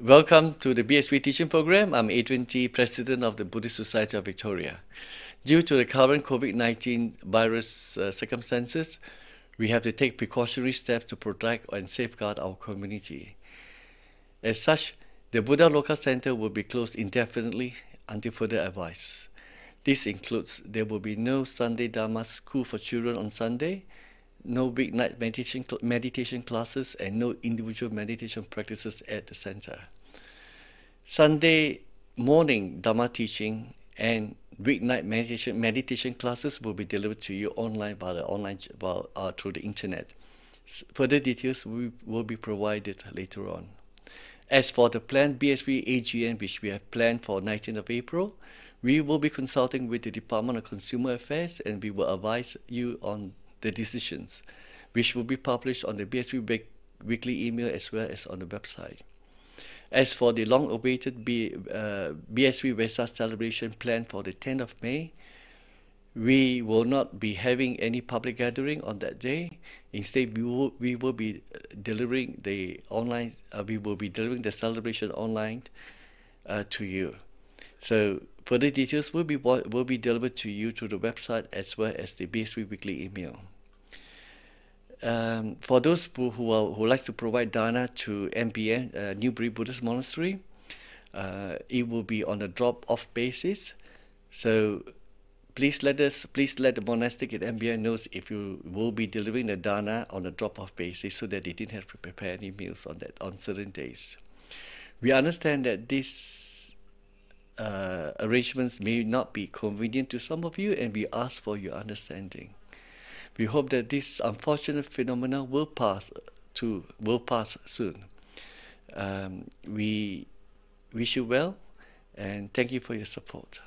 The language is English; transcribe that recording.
Welcome to the BSB teaching program. I'm Adrian T, President of the Buddhist Society of Victoria. Due to the current COVID-19 virus uh, circumstances, we have to take precautionary steps to protect and safeguard our community. As such, the Buddha Local Center will be closed indefinitely until further advice. This includes there will be no Sunday Dharma school for children on Sunday, no weeknight meditation, meditation classes and no individual meditation practices at the center. Sunday morning Dharma teaching and weeknight meditation meditation classes will be delivered to you online by the online by, uh, through the internet. Further details will, will be provided later on. As for the planned BSV AGN, which we have planned for 19th of April, we will be consulting with the Department of Consumer Affairs and we will advise you on the decisions, which will be published on the BSB weekly email as well as on the website. As for the long-awaited B, uh, BSB Wesa celebration planned for the 10th of May, we will not be having any public gathering on that day. Instead, we will, we will be uh, delivering the online. Uh, we will be delivering the celebration online uh, to you. So further details will be will be delivered to you through the website as well as the BSB weekly email. Um, for those who who, are, who likes to provide dana to MBN uh, Newbury Buddhist Monastery, uh, it will be on a drop-off basis. So please let us, please let the monastic at MBN knows if you will be delivering the dana on a drop-off basis, so that they didn't have to prepare any meals on that on certain days. We understand that these uh, arrangements may not be convenient to some of you, and we ask for your understanding. We hope that this unfortunate phenomena will pass to will pass soon. Um, we wish you well and thank you for your support.